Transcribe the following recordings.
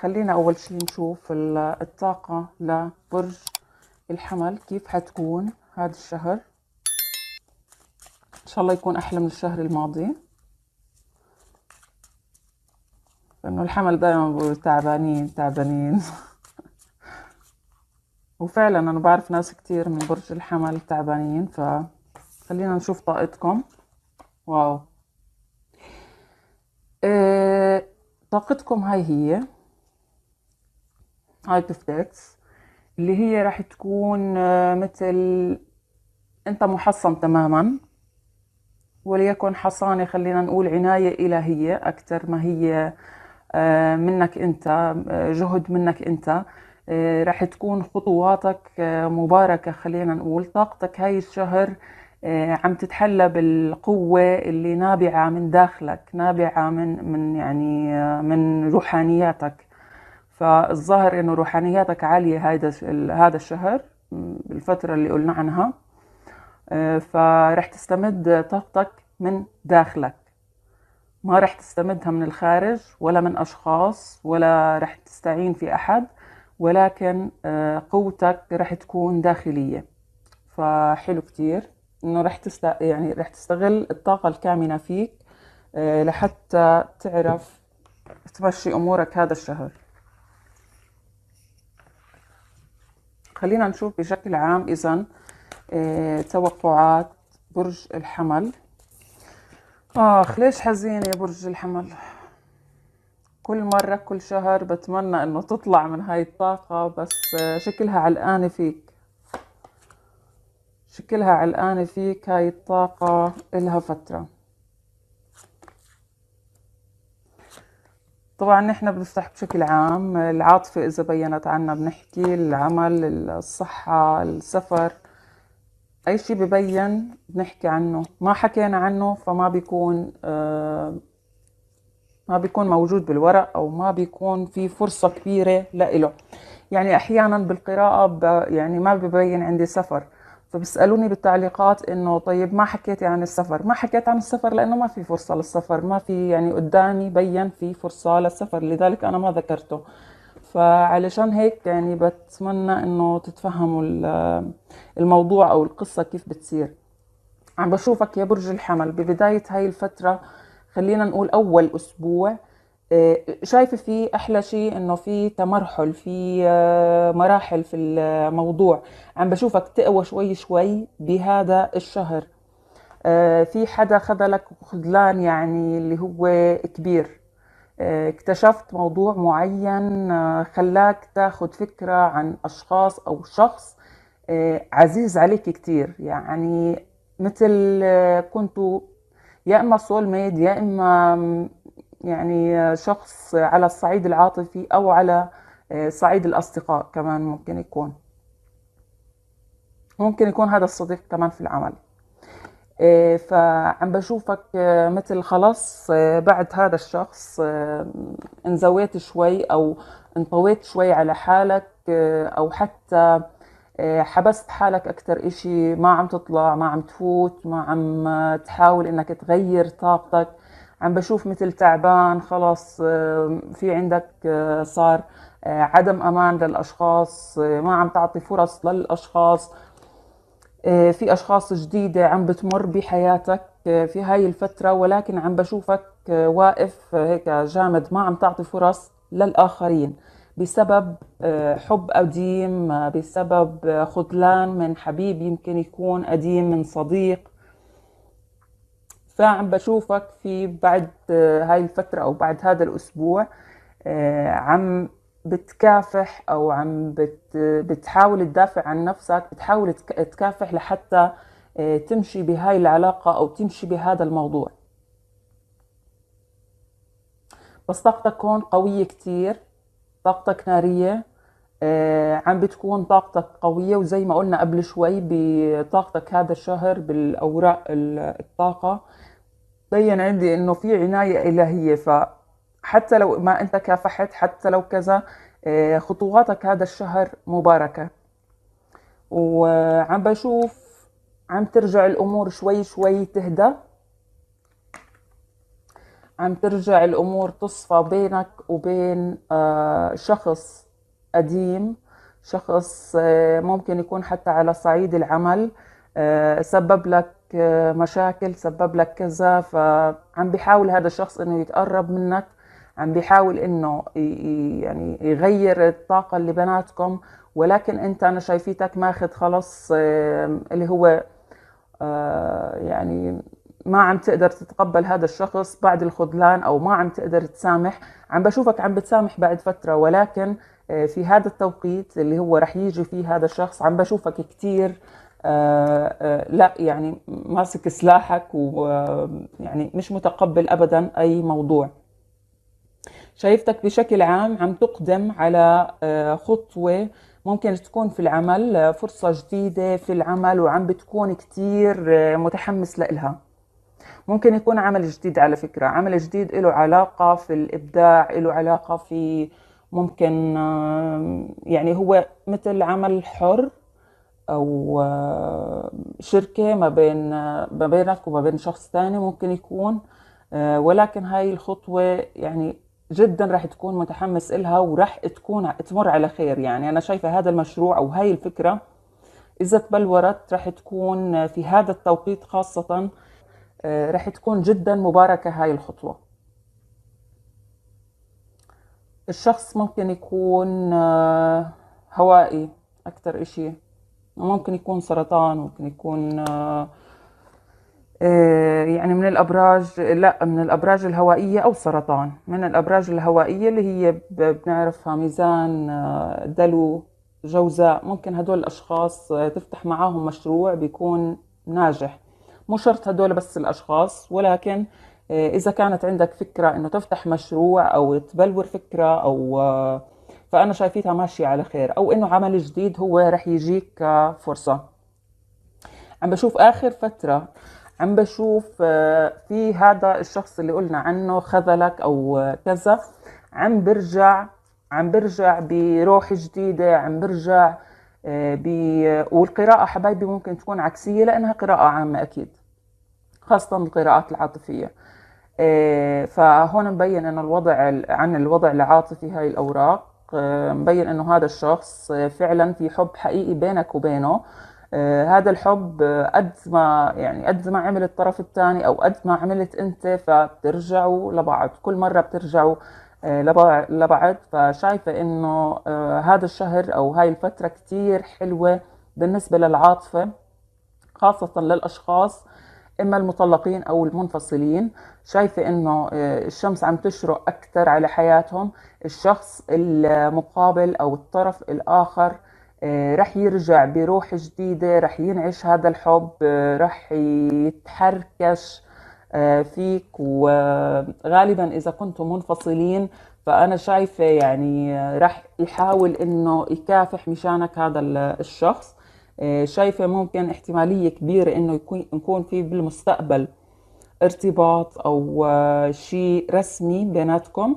خلينا اول شي نشوف الطاقة لبرج الحمل كيف حتكون هذا الشهر ان شاء الله يكون احلى من الشهر الماضي لانه الحمل دائما بقول تعبانين تعبانين وفعلا انا بعرف ناس كتير من برج الحمل تعبانين فخلينا نشوف طاقتكم واو إيه طاقتكم هاي هي هايت اوف ديتس اللي هي راح تكون آه، مثل انت محصن تماما وليكن حصانة خلينا نقول عناية إلهية أكثر ما هي آه، منك أنت آه، جهد منك أنت رح تكون خطواتك مباركة خلينا نقول طاقتك هاي الشهر عم تتحلى بالقوة اللي نابعة من داخلك نابعة من من يعني من روحانياتك فالظاهر انه روحانياتك عاليه هذا هذا الشهر بالفتره اللي قلنا عنها آه، فرح تستمد طاقتك من داخلك ما رح تستمدها من الخارج ولا من اشخاص ولا رح تستعين في احد ولكن آه، قوتك رح تكون داخليه فحلو كتير انه رح تست يعني رح تستغل الطاقه الكامنه فيك آه، لحتى تعرف تمشي امورك هذا الشهر خلينا نشوف بشكل عام إذا آه، توقعات برج الحمل آخ ليش حزين يا برج الحمل كل مرة كل شهر بتمنى إنه تطلع من هاي الطاقة بس آه، شكلها علقانة فيك شكلها علقانة فيك هاي الطاقة إلها فترة طبعا نحن بنفتح بشكل عام العاطفة إذا بينت عنا بنحكي العمل الصحة السفر أي شيء ببين بنحكي عنه ما حكينا عنه فما بيكون آه ما بيكون موجود بالورق أو ما بيكون في فرصة كبيرة لإله يعني أحيانا بالقراءة يعني ما ببين عندي سفر فبيسالوني بالتعليقات انه طيب ما حكيتي عن السفر ما حكيت عن السفر لانه ما في فرصه للسفر ما في يعني قدامي بين في فرصه للسفر لذلك انا ما ذكرته فعلشان هيك يعني بتمنى انه تتفهموا الموضوع او القصه كيف بتصير عم بشوفك يا برج الحمل ببدايه هاي الفتره خلينا نقول اول اسبوع آه، شايفه في احلى شيء انه في تمرحل في آه، مراحل في الموضوع عم بشوفك تقوى شوي شوي بهذا الشهر آه، في حدا خذلك خذلان يعني اللي هو كبير اكتشفت موضوع معين خلاك تاخذ فكرة عن أشخاص أو شخص عزيز عليك كتير يعني مثل كنتوا يا إما سول ميد يا إما يعني شخص على الصعيد العاطفي او على آه، صعيد الاصدقاء كمان ممكن يكون ممكن يكون هذا الصديق كمان في العمل آه، فعم بشوفك آه، مثل خلص بعد هذا الشخص انزويت شوي او انطويت شوي على حالك او حتى حبست حالك اكثر اشي ما عم تطلع ما عم تفوت ما عم تحاول انك تغير طاقتك عم بشوف مثل تعبان خلص آه، في عندك آه، صار آه، عدم امان للاشخاص ما عم تعطي فرص للاشخاص في اشخاص جديده عم بتمر بحياتك في هاي الفتره ولكن عم بشوفك واقف هيك جامد ما عم تعطي فرص للاخرين بسبب حب قديم بسبب خذلان من حبيب يمكن يكون قديم من صديق فعم بشوفك في بعد آه، هاي الفترة أو بعد هذا الأسبوع آه، عم بتكافح أو عم بت بتحاول تدافع عن نفسك بتحاول تكافح لحتى آه، تمشي بهاي العلاقة أو تمشي بهذا الموضوع بس طاقتك هون قوية كتير طاقتك نارية عم بتكون طاقتك قوية وزي ما قلنا قبل شوي بطاقتك هذا الشهر بالأوراق الطاقة بين عندي انه في عنايه الهيه فحتى لو ما انت كافحت حتى لو كذا آه، خطواتك هذا الشهر مباركه وعم بشوف عم ترجع الامور شوي شوي تهدى عم ترجع الامور تصفى بينك وبين آه، شخص قديم شخص آه، ممكن يكون حتى على صعيد العمل آه، سبب لك آه، مشاكل سبب لك كذا فعم بيحاول هذا الشخص انه يتقرب منك عم بيحاول انه يعني يغير الطاقه اللي بيناتكم ولكن انت انا شايفيتك ماخذ خلص اللي هو آه، يعني ما عم تقدر تتقبل هذا الشخص بعد الخذلان او ما عم تقدر تسامح عم بشوفك عم بتسامح بعد فتره ولكن في هذا التوقيت اللي هو رح يجي فيه هذا الشخص عم بشوفك كثير آه، آه، لا يعني ماسك سلاحك ويعني آه، مش متقبل ابدا اي موضوع شايفتك بشكل عام عم تقدم على خطوه ممكن تكون في العمل فرصه جديده في العمل وعم بتكون كتير متحمس لإلها ممكن يكون عمل جديد على فكرة عمل جديد له علاقة في الإبداع له علاقة في ممكن يعني هو مثل عمل حر او آه، شركه ما بين آه، ما بينك وما بين شخص ثاني ممكن يكون آه، ولكن هاي الخطوه يعني جدا رح تكون متحمس إلها ورح تكون تمر على خير يعني أنا شايفة هذا المشروع أو هاي الفكرة إذا تبلورت رح تكون في هذا التوقيت خاصة رح تكون جدا مباركة هاي الخطوة الشخص ممكن يكون هوائي أكثر إشي ممكن يكون سرطان ممكن يكون آه، آه، يعني من الابراج لا من الابراج الهوائيه او سرطان من الابراج الهوائيه اللي هي بنعرفها ميزان آه، دلو جوزاء ممكن هدول الاشخاص تفتح معاهم مشروع بيكون ناجح مو شرط هدول بس الاشخاص ولكن اذا كانت عندك فكره انه تفتح مشروع او تبلور فكره او فأنا شايفيتها ماشية على خير أو إنه عمل جديد هو رح يجيك كفرصة عم بشوف آخر فترة عم بشوف آه، في هذا الشخص اللي قلنا عنه خذلك أو كذا عم برجع عم برجع بروح جديدة عم برجع آه، ب... والقراءة حبايبي ممكن تكون عكسية لأنها قراءة عامة أكيد خاصة القراءات العاطفية آه، فهون مبين أن الوضع عن الوضع العاطفي هاي الأوراق آه، مبين انه هذا الشخص آه، فعلا في حب حقيقي بينك وبينه آه، هذا الحب قد ما يعني قد ما عمل الطرف الثاني او قد ما عملت انت فبترجعوا لبعض كل مره بترجعوا لبعض فشايفه انه هذا الشهر او هاي الفتره كثير حلوه بالنسبه للعاطفه خاصه للاشخاص اما المطلقين او المنفصلين شايفه انه آه، الشمس عم تشرق اكثر على حياتهم الشخص المقابل او الطرف الاخر آه، رح يرجع بروح جديده رح ينعش هذا الحب آه، رح يتحركش فيك وغالبا اذا كنتم منفصلين فانا شايفه يعني رح يحاول انه يكافح مشانك هذا الشخص آه، شايفه ممكن احتماليه كبيره انه يكون يكون في بالمستقبل ارتباط او آه، شيء رسمي بيناتكم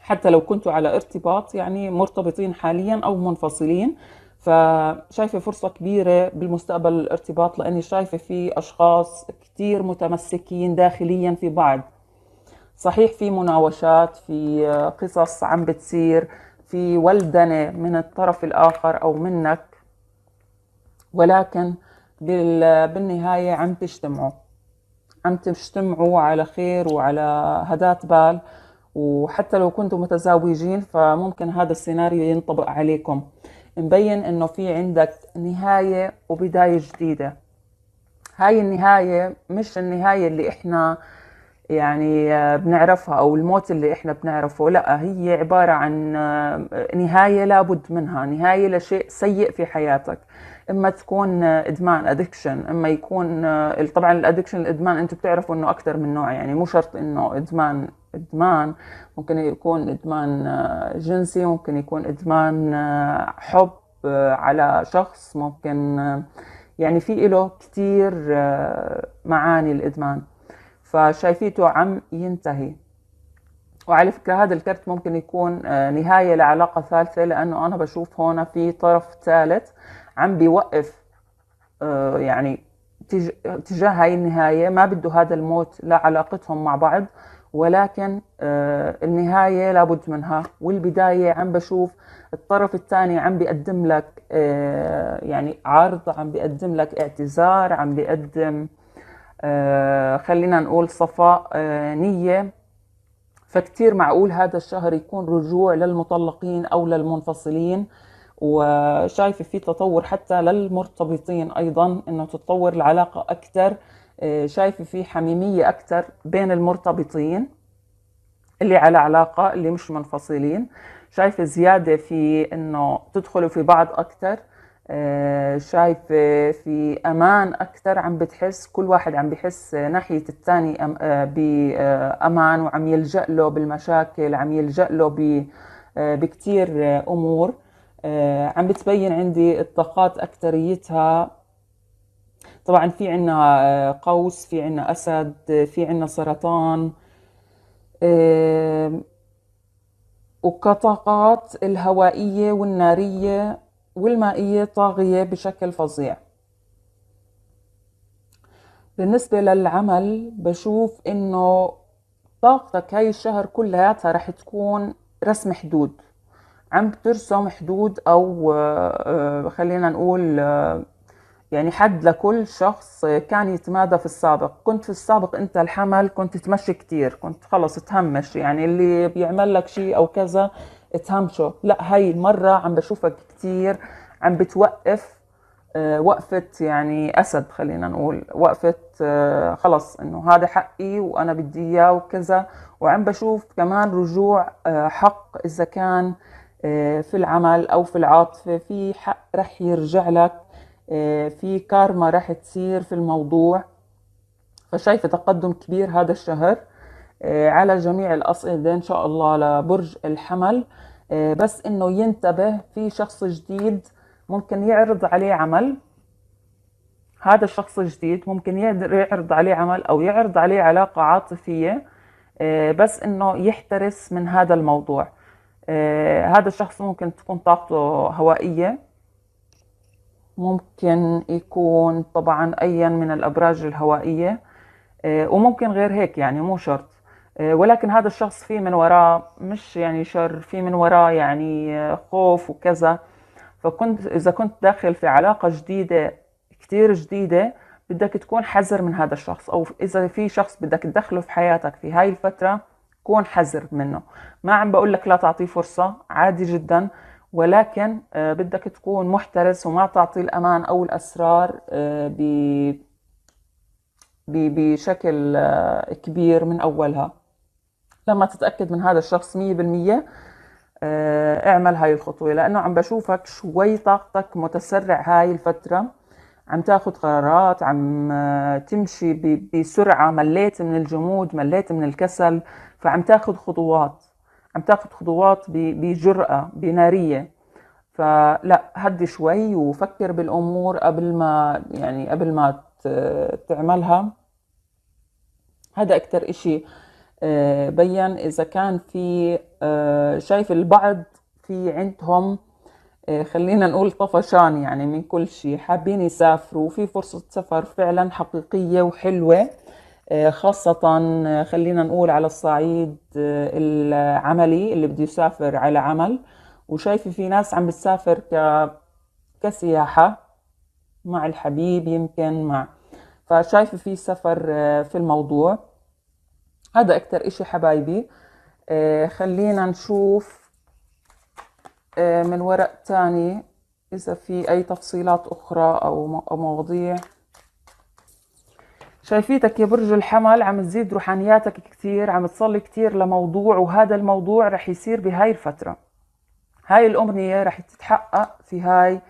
حتى لو كنتوا على ارتباط يعني مرتبطين حاليا او منفصلين فشايفه فرصه كبيره بالمستقبل الارتباط لاني شايفه في اشخاص كتير متمسكين داخليا في بعض صحيح في مناوشات في آه، قصص عم بتصير في ولدنه من الطرف الاخر او منك ولكن بالنهاية عم تجتمعوا عم تجتمعوا على خير وعلى هدات بال وحتى لو كنتم متزاوجين فممكن هذا السيناريو ينطبق عليكم مبين انه في عندك نهاية وبداية جديدة هاي النهاية مش النهاية اللي احنا يعني آه، بنعرفها او الموت اللي احنا بنعرفه لا هي عباره عن آه، نهايه لابد منها نهايه لشيء سيء في حياتك اما تكون ادمان ادكشن اما يكون آه، طبعا الادكشن الادمان انتم بتعرفوا انه اكثر من نوع يعني مو شرط انه ادمان ادمان ممكن يكون ادمان جنسي ممكن يكون ادمان حب على شخص ممكن يعني في له كثير معاني الادمان فشايفيته عم ينتهي وعلى فكرة هذا الكرت ممكن يكون آه، نهاية لعلاقة ثالثة لأنه أنا بشوف هون في طرف ثالث عم بيوقف آه، يعني تجاه هاي النهاية ما بده هذا الموت لعلاقتهم مع بعض ولكن آه، النهاية لابد منها والبداية عم بشوف الطرف الثاني عم بيقدم لك يعني عرض عم بيقدم لك اعتذار عم بيقدم آه، خلينا نقول صفاء آه، نية فكتير معقول هذا الشهر يكون رجوع للمطلقين أو للمنفصلين وشايفة في تطور حتى للمرتبطين أيضا أنه تتطور العلاقة أكثر آه، شايفة في حميمية أكثر بين المرتبطين اللي على علاقة اللي مش منفصلين شايفة زيادة في أنه تدخلوا في بعض أكثر آه، شايفة في امان اكثر عم بتحس كل واحد عم بحس ناحيه الثاني آه، بامان آه، وعم يلجا له بالمشاكل عم يلجا له بكثير امور عم بتبين عندي الطاقات اكثريتها طبعا في عنا قوس في عنا اسد في عنا سرطان وكطاقات الهوائيه والناريه والمائية طاغية بشكل فظيع بالنسبة للعمل بشوف إنه طاقتك هاي الشهر كلياتها رح تكون رسم حدود عم بترسم حدود أو آه، خلينا نقول آه، يعني حد لكل شخص كان يتمادى في السابق كنت في السابق انت الحمل كنت تمشي كتير كنت خلص تهمش يعني اللي بيعمل لك شيء او كذا تهمشه لا هاي المرة عم بشوفك كتير عم بتوقف آه، وقفة يعني أسد خلينا نقول وقفة آه، خلص إنه هذا حقي وأنا بدي إياه وكذا وعم بشوف كمان رجوع آه، حق إذا كان في العمل أو في العاطفة في حق رح يرجع لك في كارما رح تصير في الموضوع فشايفة تقدم كبير هذا الشهر آه، على جميع الأصعدة إن شاء الله لبرج الحمل آه، بس إنه ينتبه في شخص جديد ممكن يعرض عليه عمل هذا الشخص الجديد ممكن يعرض عليه عمل أو يعرض عليه علاقة عاطفية آه، بس إنه يحترس من هذا الموضوع هذا الشخص ممكن تكون طاقته هوائية ممكن يكون طبعا أيا من الأبراج الهوائية وممكن غير هيك يعني مو شرط آه، ولكن هذا الشخص في من وراه مش يعني شر في من وراه يعني آه، خوف وكذا فكنت إذا كنت داخل في علاقة جديدة كثير جديدة بدك تكون حذر من هذا الشخص أو إذا في شخص بدك تدخله في حياتك في هاي الفترة كون حذر منه ما عم بقول لك لا تعطيه فرصة عادي جدا ولكن آه، بدك تكون محترس وما تعطي الأمان أو الأسرار ب بشكل كبير من أولها لما تتاكد من هذا الشخص 100% آه، اعمل هاي الخطوه لانه عم بشوفك شوي طاقتك متسرع هاي الفتره عم تاخذ قرارات عم آه، تمشي بسرعه مليت من الجمود مليت من الكسل فعم تاخذ خطوات عم تاخذ خطوات بجرأة بنارية فلا هدي شوي وفكر بالأمور قبل ما يعني قبل ما تعملها هذا شيء أه آه، بين اذا كان في آه، شايف البعض في عندهم آه، خلينا نقول طفشان يعني من كل شيء حابين يسافروا في فرصة سفر فعلا حقيقية وحلوة خاصة خلينا نقول على الصعيد العملي اللي بده يسافر على عمل وشايفة في ناس عم بتسافر ك... كسياحة مع الحبيب يمكن مع فشايفة في سفر في الموضوع هذا اكتر اشي حبايبي آه خلينا نشوف آه من ورق تاني اذا في اي تفصيلات اخرى او مواضيع شايفيتك يا برج الحمل عم تزيد روحانياتك كتير عم تصلي كتير لموضوع وهذا الموضوع رح يصير بهاي الفترة هاي الأمنية رح تتحقق في هاي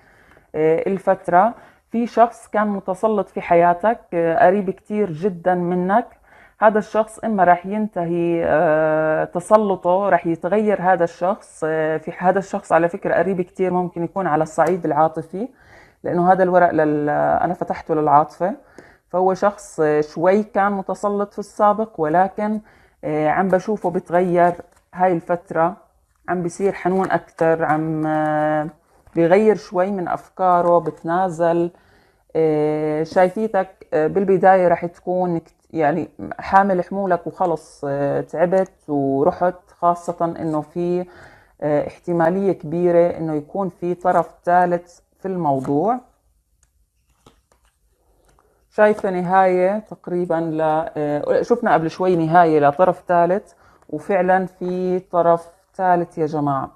آه، الفترة في شخص كان متسلط في حياتك آه، قريب كتير جدا منك هذا الشخص اما راح ينتهي آه، تسلطه راح يتغير هذا الشخص آه، في هذا الشخص على فكره قريب كثير ممكن يكون على الصعيد العاطفي لانه هذا الورق لل... انا فتحته للعاطفه فهو شخص آه، شوي كان متسلط في السابق ولكن عم بشوفه بتغير هاي الفتره عم بصير حنون اكثر عم بغير شوي من افكاره بتنازل شايفيتك آه، بالبداية راح تكون يعني حامل حمولك وخلص آه، تعبت ورحت خاصة انه في آه، احتمالية كبيرة انه يكون في طرف ثالث في الموضوع شايفة نهاية تقريبا ل... شفنا قبل شوي نهاية لطرف ثالث وفعلا في طرف ثالث يا جماعة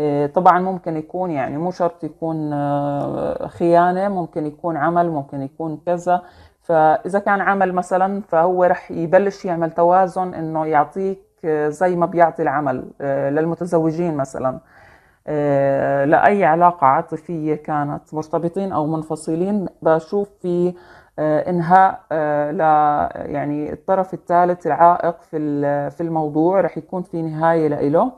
إيه، طبعا ممكن يكون يعني مو شرط يكون آه، خيانة ممكن يكون عمل ممكن يكون كذا فإذا كان عمل مثلا فهو رح يبلش يعمل توازن إنه يعطيك آه، زي ما بيعطي العمل آه، للمتزوجين مثلا لأي علاقة عاطفية كانت مرتبطين أو منفصلين بشوف في انهاء ل يعني الطرف الثالث العائق في في الموضوع رح يكون في نهايه لإله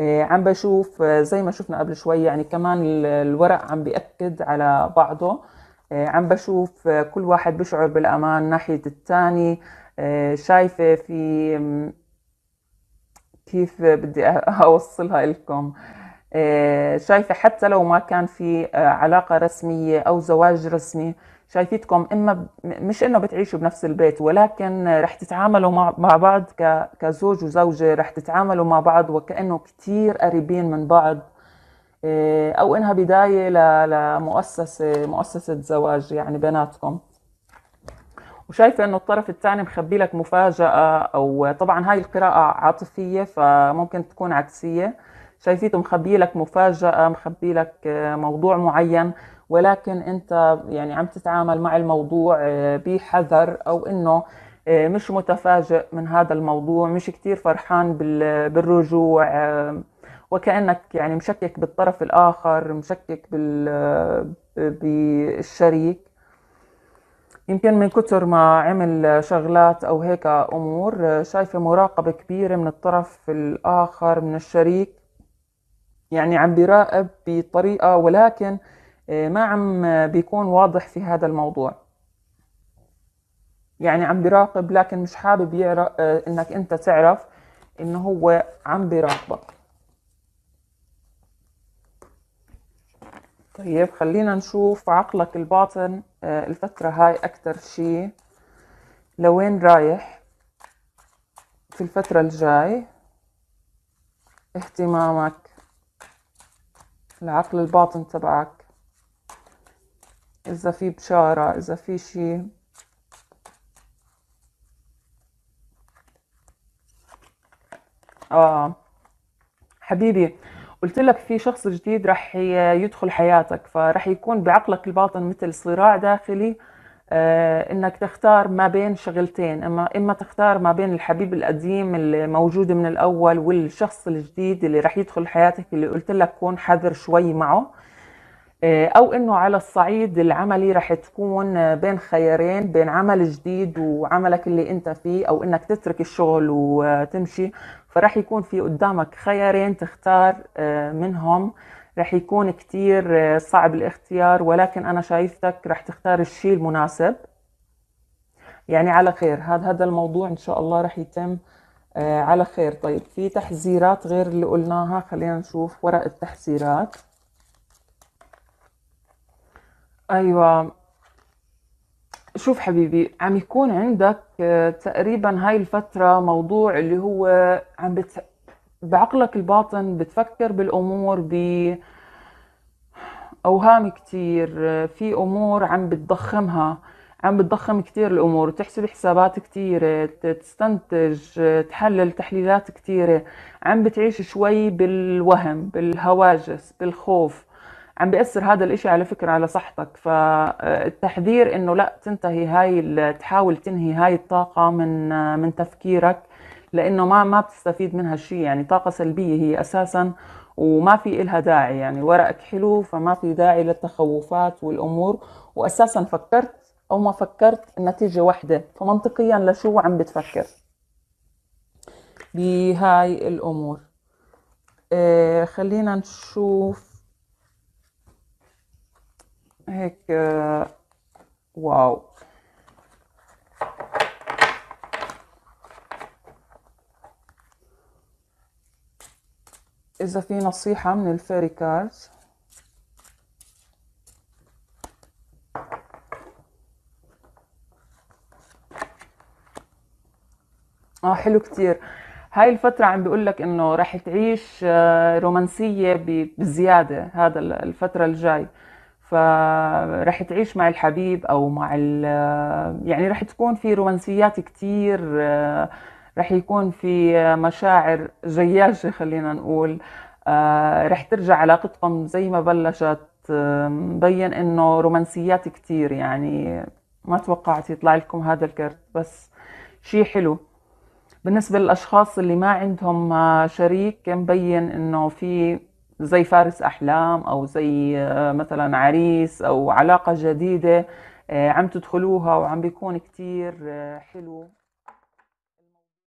آه، عم بشوف آه، زي ما شفنا قبل شوي يعني كمان الورق عم بيأكد على بعضه آه، عم بشوف كل واحد بشعر بالأمان ناحية الثاني شايفة في كيف بدي أوصلها لكم شايفة حتى لو ما كان في علاقة رسمية أو زواج رسمي شايفتكم اما مش انه بتعيشوا بنفس البيت ولكن رح تتعاملوا مع بعض كزوج وزوجه رح تتعاملوا مع بعض وكانه كثير قريبين من بعض آه، او انها بدايه لمؤسسه مؤسسه زواج يعني بيناتكم وشايفه انه الطرف الثاني مخبي لك مفاجاه او طبعا هاي القراءه عاطفيه فممكن تكون عكسيه شايفيته مخبي لك مفاجاه مخبي لك آه، موضوع معين ولكن انت يعني عم تتعامل مع الموضوع آه، بحذر او انه آه، مش متفاجئ من هذا الموضوع مش كتير فرحان بالرجوع آه، وكأنك يعني مشكك بالطرف الآخر مشكك بالشريك يمكن من كتر ما عمل شغلات أو هيك أمور شايفة مراقبة كبيرة من الطرف الآخر من الشريك يعني عم بيراقب بطريقة ولكن آه، ما عم بيكون واضح في هذا الموضوع يعني عم بيراقب لكن مش حابب يعرف آه، انك انت تعرف انه هو عم بيراقبك طيب خلينا نشوف عقلك الباطن آه، الفترة هاي أكتر شي لوين رايح في الفترة الجاي اهتمامك العقل الباطن تبعك إذا في بشارة إذا في شي آه حبيبي قلت لك في شخص جديد رح يدخل حياتك فرح يكون بعقلك الباطن مثل صراع داخلي آه انك تختار ما بين شغلتين اما اما تختار ما بين الحبيب القديم الموجود من الاول والشخص الجديد اللي رح يدخل حياتك اللي قلت لك كون حذر شوي معه آه، او انه على الصعيد العملي رح تكون آه، بين خيارين بين عمل جديد وعملك اللي انت فيه او انك تترك الشغل وتمشي فرح يكون في قدامك خيارين تختار آه، منهم رح يكون كتير صعب الاختيار ولكن انا شايفتك رح تختار الشيء المناسب يعني على خير هذا هذا الموضوع ان شاء الله رح يتم على خير طيب في تحذيرات غير اللي قلناها خلينا نشوف ورق التحذيرات ايوه شوف حبيبي عم يكون عندك آه، تقريبا هاي الفترة موضوع اللي هو عم بت... بعقلك الباطن بتفكر بالأمور ب أوهام كتير آه، في أمور عم بتضخمها عم بتضخم كتير الأمور تحسب حسابات كتيرة تستنتج آه، تحلل تحليلات كتيرة عم بتعيش شوي بالوهم بالهواجس بالخوف عم بيأثر هذا الإشي على فكرة على صحتك فالتحذير إنه لا تنتهي هاي تحاول تنهي هاي الطاقة من من تفكيرك لأنه ما ما بتستفيد منها شيء يعني طاقة سلبية هي أساسا وما في إلها داعي يعني ورقك حلو فما في داعي للتخوفات والأمور وأساسا فكرت أو ما فكرت النتيجة واحدة فمنطقيا لشو عم بتفكر بهاي الأمور إيه، خلينا نشوف هيك آه، واو إذا في نصيحة من الفيري كارز اه حلو كتير هاي الفترة عم بيقول لك انه رح تعيش آه، رومانسية بزيادة هذا الفترة الجاي فرح تعيش مع الحبيب او مع يعني راح تكون في رومانسيات كتير راح يكون في مشاعر جياشه خلينا نقول راح ترجع علاقتكم زي ما بلشت مبين انه رومانسيات كتير يعني ما توقعت يطلع لكم هذا الكرت بس شيء حلو بالنسبه للاشخاص اللي ما عندهم شريك مبين انه في زي فارس أحلام أو زي آه، مثلا عريس أو علاقة جديدة آه، عم تدخلوها وعم بيكون كتير آه، حلو